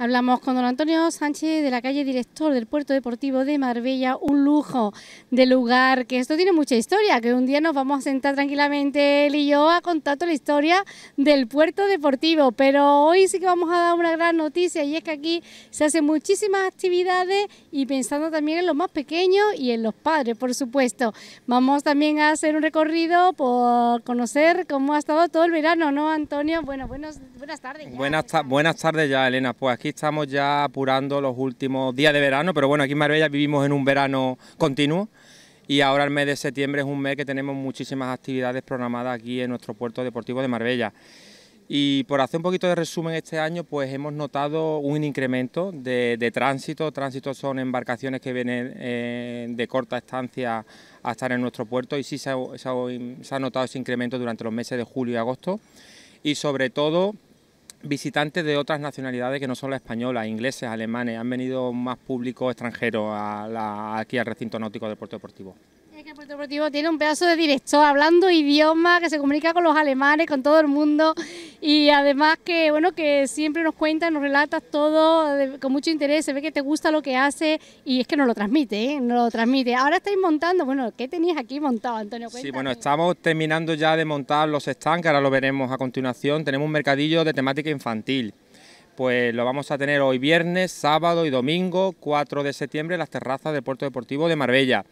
Hablamos con don Antonio Sánchez de la calle director del Puerto Deportivo de Marbella, un lujo de lugar, que esto tiene mucha historia, que un día nos vamos a sentar tranquilamente él y yo a contar toda la historia del Puerto Deportivo, pero hoy sí que vamos a dar una gran noticia y es que aquí se hacen muchísimas actividades y pensando también en los más pequeños y en los padres, por supuesto. Vamos también a hacer un recorrido por conocer cómo ha estado todo el verano, ¿no, Antonio? Bueno, buenos, buenas tardes. Buenas, buenas tardes ya, Elena, pues aquí estamos ya apurando los últimos días de verano, pero bueno, aquí en Marbella vivimos en un verano continuo y ahora el mes de septiembre es un mes que tenemos muchísimas actividades programadas aquí en nuestro puerto deportivo de Marbella. Y por hacer un poquito de resumen este año, pues hemos notado un incremento de, tránsito. Tránsito son embarcaciones que vienen eh, de corta estancia a estar en nuestro puerto y sí se se ha notado ese incremento durante los meses de julio y agosto. Y sobre todo visitantes de otras nacionalidades que no son la española, ingleses, alemanes, han venido más público extranjero aquí al recinto náutico del Puerto Deportivo. Puerto Deportivo tiene un pedazo de director hablando idioma, que se comunica con los alemanes, con todo el mundo y además que bueno que siempre nos cuentas, nos relatas todo con mucho interés, se ve que te gusta lo que hace y es que nos lo transmite, ¿eh? nos lo transmite. Ahora estáis montando, bueno, ¿qué tenéis aquí montado, Antonio? Sí, bueno, estamos terminando ya de montar los stands, que ahora lo veremos a continuación. Tenemos un mercadillo de temática infantil pues lo vamos a tener hoy viernes, sábado y domingo, 4 de septiembre, en las terrazas del Puerto Deportivo de Marbella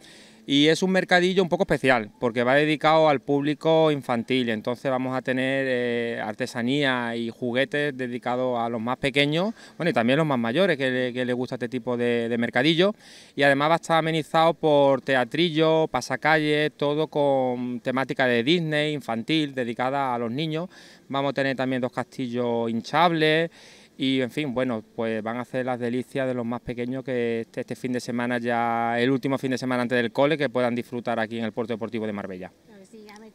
y es un mercadillo un poco especial porque va dedicado al público infantil, entonces vamos a tener eh, artesanía y juguetes dedicados a los más pequeños, bueno y también los más mayores que, les gusta este tipo de, de, mercadillo y además va a estar amenizado por teatrillo, pasacalles, todo con temática de Disney infantil dedicada a los niños, vamos a tener también dos castillos hinchables y en fin, bueno, pues van a hacer las delicias de los más pequeños que este, este, fin de semana ya, el último fin de semana antes del cole, que puedan disfrutar aquí en el puerto deportivo de Marbella.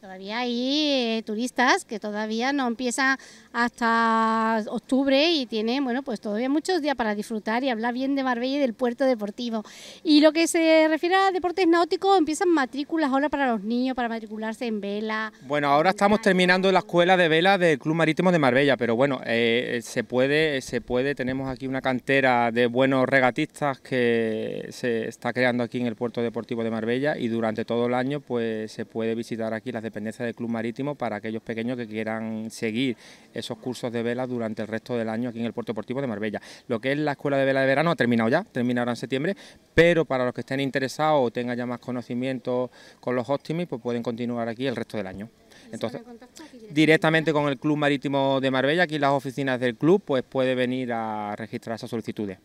Todavía hay eh, turistas que todavía no empiezan hasta octubre y tienen, bueno, pues todavía muchos días para disfrutar y hablar bien de Marbella y del puerto deportivo. Y lo que se refiere a deportes náuticos, empiezan matrículas ahora para los niños, para matricularse en vela. Bueno, ahora estamos terminando la escuela de vela del Club Marítimo de Marbella, pero bueno, eh, se puede, se puede, tenemos aquí una cantera de buenos regatistas que se está creando aquí en el puerto deportivo de Marbella y durante todo el año pues se puede visitar aquí las de dependencia del Club Marítimo para aquellos pequeños que quieran seguir esos cursos de vela durante el resto del año aquí en el Puerto Deportivo de Marbella. Lo que es la Escuela de Vela de Verano ha terminado ya, terminará en septiembre, pero para los que estén interesados o tengan ya más conocimiento con los Optimis, pues pueden continuar aquí el resto del año. Entonces, directamente con el Club Marítimo de Marbella, aquí en las oficinas del club, pues puede venir a registrar esas solicitudes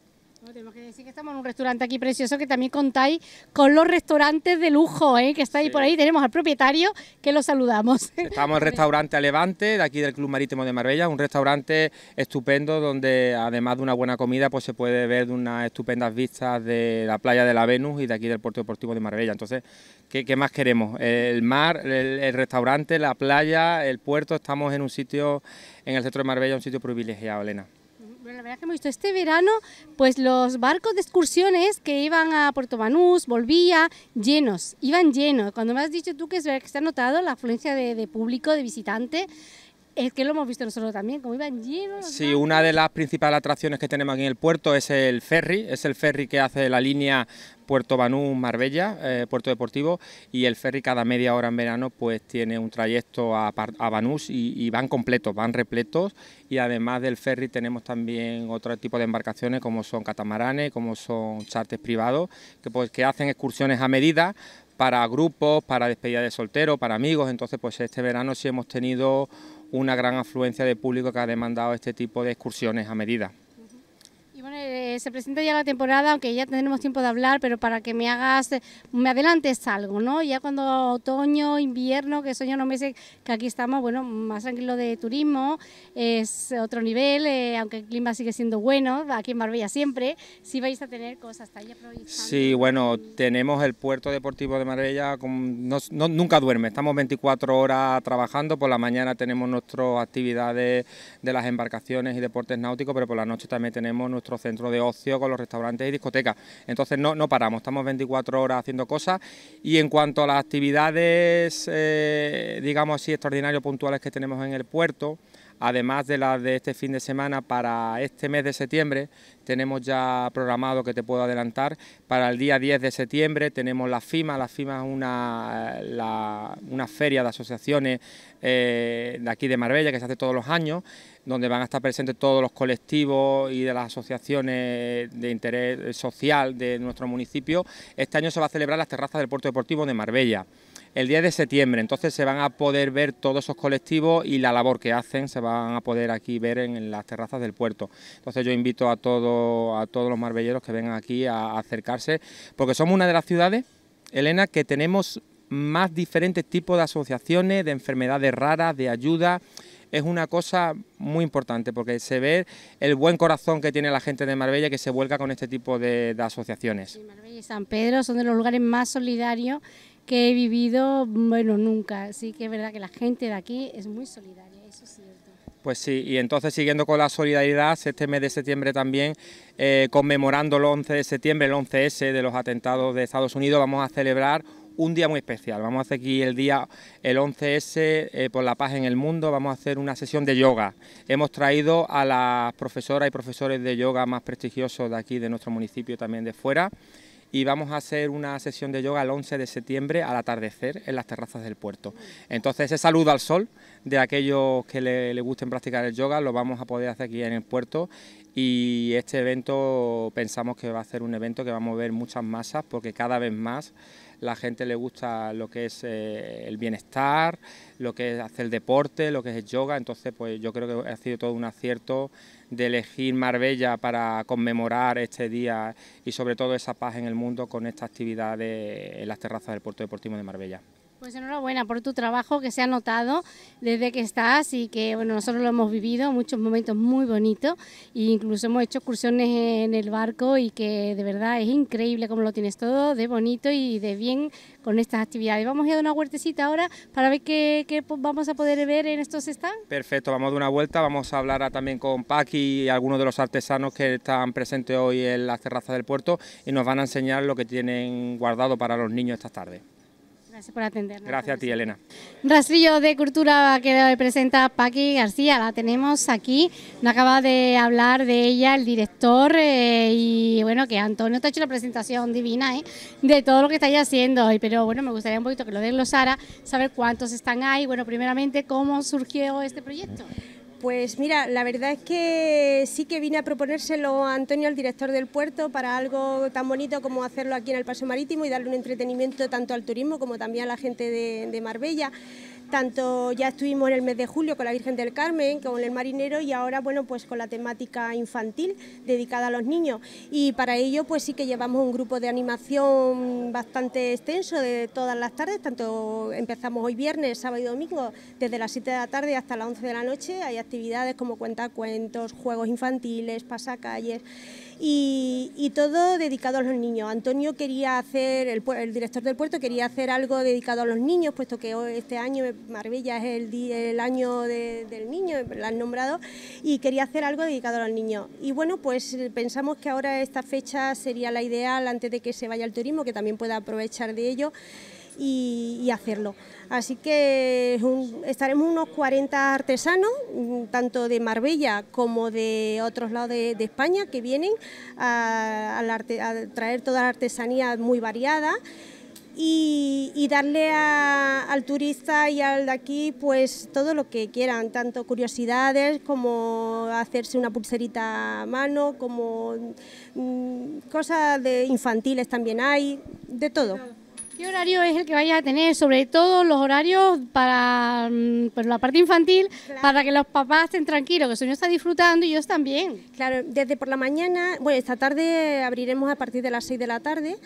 tenemos que decir que estamos en un restaurante aquí precioso que también contáis con los restaurantes de lujo, ¿eh? que estáis ahí por ahí. Tenemos al propietario que lo saludamos. Estamos en el restaurante Levante, de aquí del Club Marítimo de Marbella, un restaurante estupendo donde además de una buena comida pues se puede ver de unas estupendas vistas de la playa de la Venus y de aquí del puerto deportivo de Marbella. Entonces, ¿qué, más queremos? El mar, el restaurante, la playa, el puerto, estamos en un sitio, en el centro de Marbella, un sitio privilegiado, Elena la verdad que hemos visto este verano, pues los barcos de excursiones que iban a Puerto volvía, llenos, iban llenos. Cuando me has dicho tú que, que se ha notado la afluencia de, de público, de visitante, es que lo hemos visto nosotros también, como iban llenos. Sí, una de las principales atracciones que tenemos aquí en el puerto es el ferry, es el ferry que hace la línea Puerto banús Marbella, eh, Puerto Deportivo, y el ferry cada media hora en verano pues tiene un trayecto a, Banús y, van completos, van repletos y además del ferry tenemos también otro tipo de embarcaciones como son catamaranes, como son charters privados, que pues que hacen excursiones a medida para grupos, para despedida de soltero, para amigos, entonces pues este verano sí hemos tenido una gran afluencia de público que ha demandado este tipo de excursiones a medida se presenta ya la temporada, aunque ya tenemos tiempo de hablar, pero para que me hagas, me adelantes algo, ¿no? Ya cuando otoño, invierno, que son ya unos meses que aquí estamos, bueno, más tranquilo de turismo, es otro nivel, eh, aunque el clima sigue siendo bueno, aquí en Marbella siempre, ...si vais a tener cosas, ¿está Sí, bueno, tenemos el puerto deportivo de Marbella, nunca duerme, estamos 24 horas trabajando, por la mañana tenemos nuestras actividades de las embarcaciones y deportes náuticos, pero por la noche también tenemos nuestro centro de con los restaurantes y discotecas. Entonces no, no paramos, estamos 24 horas haciendo cosas y en cuanto a las actividades, eh, digamos así, extraordinarias puntuales que tenemos en el puerto, además de las de este fin de semana, para este mes de septiembre tenemos ya programado, que te puedo adelantar, para el día 10 de septiembre tenemos la FIMA, la FIMA es una, eh, una feria de asociaciones eh, de aquí de Marbella, que se hace todos los años, donde van a estar presentes todos los colectivos y de las asociaciones de interés social de nuestro municipio. Este año se va a celebrar las terrazas del puerto deportivo de Marbella el 10 de septiembre. Entonces se van a poder ver todos esos colectivos y la labor que hacen se van a poder aquí ver en, las terrazas del puerto. Entonces yo invito a, todo, a todos los marbelleros que vengan aquí a acercarse, porque somos una de las ciudades, Elena, que tenemos más diferentes tipos de asociaciones, de enfermedades raras, de ayuda. Es una cosa muy importante porque se ve el buen corazón que tiene la gente de Marbella que se vuelca con este tipo de, asociaciones. Marbella y San Pedro son de los lugares más solidarios que he vivido, bueno, nunca. Así que es verdad que la gente de aquí es muy solidaria, eso es cierto. Pues sí, y entonces siguiendo con la solidaridad, este mes de septiembre también, eh, conmemorando el 11 de septiembre, el 11S de los atentados de Estados Unidos, vamos a celebrar un día muy especial. Vamos a hacer aquí el día, el 11S, eh, por la paz en el mundo, vamos a hacer una sesión de yoga. Hemos traído a las profesoras y profesores de yoga más prestigiosos de aquí, de nuestro municipio, también de fuera. Y vamos a hacer una sesión de yoga el 11 de septiembre al atardecer en las terrazas del puerto. Entonces, ese saludo al sol de aquellos que le, le gusten practicar el yoga lo vamos a poder hacer aquí en el puerto y este evento pensamos que va a ser un evento que va a mover muchas masas porque cada vez más la gente le gusta lo que es eh, el bienestar, lo que es hacer deporte, lo que es el yoga, entonces pues yo creo que ha sido todo un acierto de elegir Marbella para conmemorar este día y sobre todo esa paz en el mundo con esta actividad en las terrazas del puerto deportivo de Marbella. Pues enhorabuena por tu trabajo que se ha notado desde que estás y que bueno, nosotros lo hemos vivido, muchos momentos muy bonitos e incluso hemos hecho excursiones en el barco y que de verdad es increíble como lo tienes todo de bonito y de bien con estas actividades. Vamos a dar una huertecita ahora para ver qué, vamos a poder ver en estos stands. Perfecto, vamos de una vuelta, vamos a hablar también con Paqui y algunos de los artesanos que están presentes hoy en las terrazas del puerto y nos van a enseñar lo que tienen guardado para los niños esta tarde. Gracias por atendernos. Gracias a ti, Elena. Rastrillo de Cultura que presenta Paqui García, la tenemos aquí. Nos acaba de hablar de ella el director eh, y bueno, que Antonio te ha hecho la presentación divina eh, de todo lo que estáis haciendo. Pero bueno, me gustaría un poquito que lo desglosara, saber cuántos están ahí. Bueno, primeramente, ¿cómo surgió este proyecto? Pues mira, la verdad es que sí que vine a proponérselo a Antonio, el director del puerto, para algo tan bonito como hacerlo aquí en el Paso Marítimo y darle un entretenimiento tanto al turismo como también a la gente de Marbella. Tanto ya estuvimos en el mes de julio con la Virgen del Carmen, con el marinero y ahora bueno pues con la temática infantil dedicada a los niños. Y para ello pues sí que llevamos un grupo de animación bastante extenso de todas las tardes, tanto empezamos hoy viernes, sábado y domingo, desde las 7 de la tarde hasta las 11 de la noche. Hay actividades como cuentacuentos, juegos infantiles, pasacalles y, todo dedicado a los niños. Antonio quería hacer, el, director del puerto quería hacer algo dedicado a los niños, puesto que este año Marbella es el, año del niño, lo han nombrado, y quería hacer algo dedicado a los niños. Y bueno, pues pensamos que ahora esta fecha sería la ideal antes de que se vaya al turismo, que también pueda aprovechar de ello y, hacerlo. Así que estaremos unos 40 artesanos, mm, tanto de Marbella como de otros lados de, España, que vienen a, traer toda la artesanía muy variada. Y, darle al turista y al de aquí pues todo lo que quieran, tanto curiosidades como hacerse una pulserita a mano, como mm, cosas de infantiles también hay, de todo. ¿Qué horario es el que vayas a tener? Sobre todo los horarios para mm, pues la parte infantil, para que los papás estén tranquilos, que el señor está disfrutando y ellos también. Claro, desde por la mañana, bueno, esta tarde abriremos a partir de las 6 de la tarde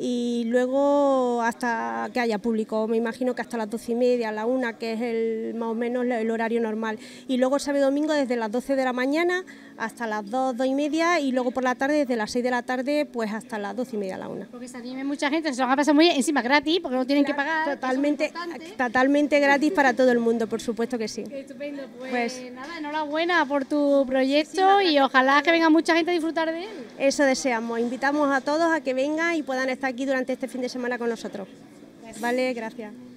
y luego hasta que haya público, me imagino que hasta las doce y media, la una, que es el más o menos el horario normal. Y luego sábado y domingo desde las 12 de la mañana hasta las 2, 2 y media y luego por la tarde desde las 6 de la tarde pues hasta las 12 y media, la una. Porque se anime mucha gente, se lo van a pasar muy bien, encima gratis, porque no tienen que pagar. Totalmente, totalmente gratis para todo el mundo, por supuesto que sí. estupendo, pues, pues nada, enhorabuena por tu proyecto y ojalá que venga mucha gente a disfrutar de él. Eso deseamos, invitamos a todos a que vengan y puedan estar aquí durante este fin de semana con nosotros. Vale, gracias.